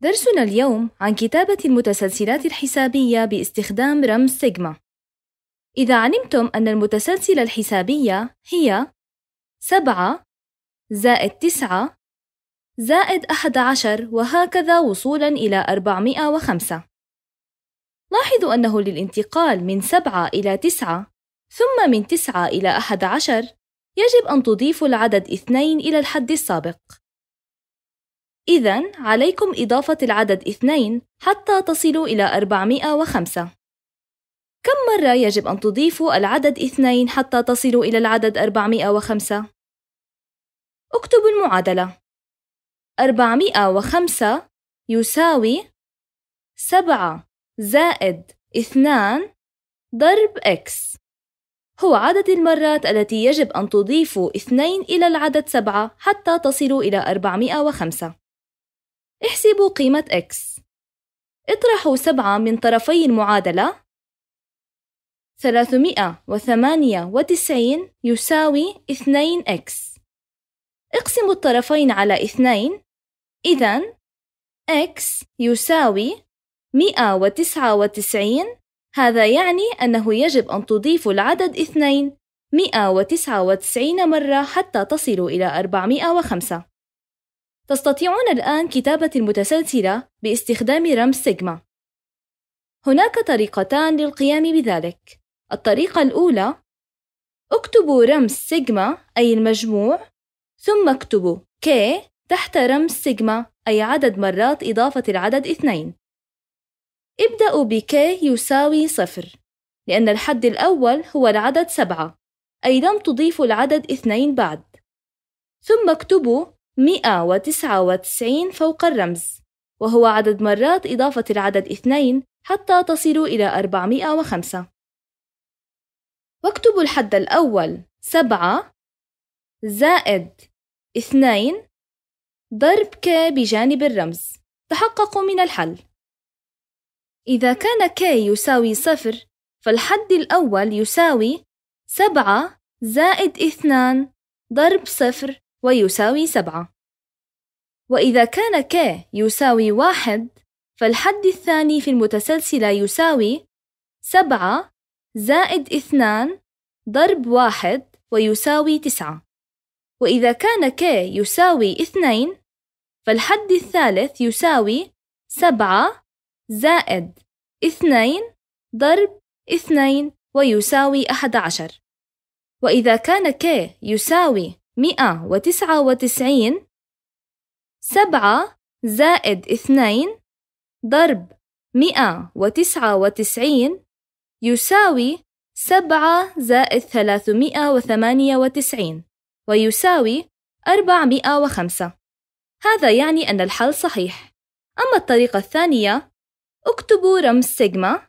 درسنا اليوم عن كتابة المتسلسلات الحسابية باستخدام رمز سيجما إذا علمتم أن المتسلسلة الحسابية هي 7 زائد 9 زائد 11 وهكذا وصولاً إلى 405 لاحظوا أنه للانتقال من 7 إلى 9 ثم من 9 إلى 11 يجب أن تضيفوا العدد 2 إلى الحد السابق إذا عليكم إضافة العدد 2 حتى تصلوا إلى 405 كم مرة يجب أن تضيفوا العدد 2 حتى تصلوا إلى العدد 405؟ اكتبوا المعادلة 405 يساوي 7 زائد 2 ضرب x هو عدد المرات التي يجب أن تضيفوا 2 إلى العدد 7 حتى تصلوا إلى 405 احسبوا قيمة x اطرحوا سبعة من طرفي المعادلة 398 يساوي 2x اقسموا الطرفين على 2 إذا x يساوي 199 هذا يعني أنه يجب أن تضيفوا العدد 2 199 مرة حتى تصلوا إلى 405 تستطيعون الآن كتابة المتسلسلة باستخدام رمز سيجما. هناك طريقتان للقيام بذلك. الطريقة الأولى: اكتبوا رمز سيجما أي المجموع، ثم اكتبوا K تحت رمز سيجما أي عدد مرات إضافة العدد اثنين. ابدأوا ب K يساوي صفر، لأن الحد الأول هو العدد سبعة، أي لم تضيفوا العدد اثنين بعد. ثم اكتبوا 199 فوق الرمز وهو عدد مرات إضافة العدد 2 حتى تصل إلى 405 واكتب الحد الأول 7 زائد 2 ضرب ك بجانب الرمز تحقق من الحل إذا كان ك يساوي صفر فالحد الأول يساوي 7 زائد 2 ضرب صفر ويساوي سبعة وإذا كان ك يساوي واحد فالحد الثاني في المتسلسلة يساوي سبعة زائد اثنان ضرب واحد ويساوي تسعة وإذا كان ك يساوي اثنين فالحد الثالث يساوي سبعة زائد اثنين ضرب اثنين ويساوي أحد عشر وإذا كان ك يساوي مئة وتسعة وتسعين سبعة زائد اثنين ضرب مئة وتسعة وتسعين يساوي سبعة زائد ثلاثمائة وثمانية وتسعين ويساوي أربعمائة وخمسة هذا يعني أن الحل صحيح أما الطريقة الثانية اكتبوا رمز سيجما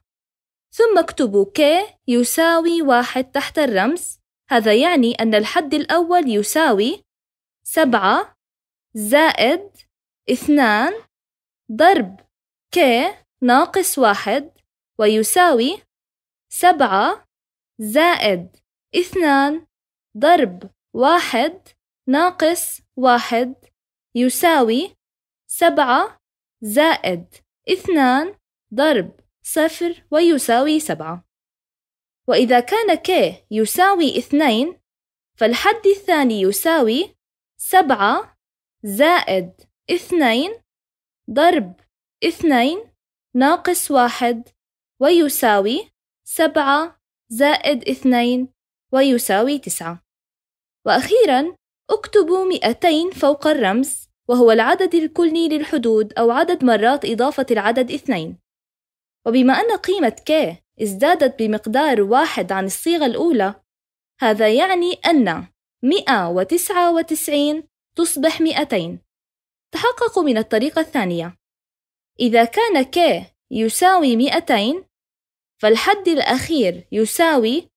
ثم اكتبوا ك يساوي واحد تحت الرمز هذا يعني أن الحد الأول يساوي سبعة زائد اثنان ضرب ك ناقص واحد ويساوي سبعة زائد اثنان ضرب واحد ناقص واحد يساوي سبعة زائد اثنان ضرب صفر ويساوي سبعة وإذا كان ك يساوي اثنين فالحد الثاني يساوي سبعة زائد اثنين ضرب اثنين ناقص واحد ويساوي سبعة زائد اثنين ويساوي تسعة وأخيرا اكتبوا مئتين فوق الرمز وهو العدد الكلي للحدود أو عدد مرات إضافة العدد اثنين وبما أن قيمة ك ازدادت بمقدار واحد عن الصيغة الأولى هذا يعني أن 199 تصبح 200 تحقق من الطريقة الثانية إذا كان ك يساوي 200 فالحد الأخير يساوي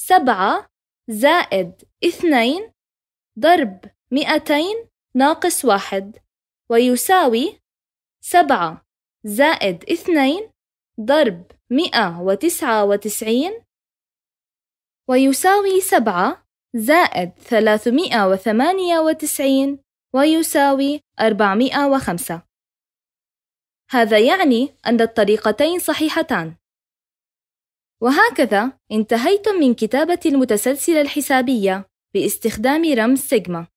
7 زائد 2 ضرب 200 ناقص 1 ويساوي 7 زائد 2 ضرب مئة وتسعة وتسعين ويساوي سبعة زائد ثلاثمائة وثمانية وتسعين ويساوي أربعمائة وخمسة هذا يعني أن الطريقتين صحيحتان وهكذا انتهيتم من كتابة المتسلسل الحسابية باستخدام رمز سيجما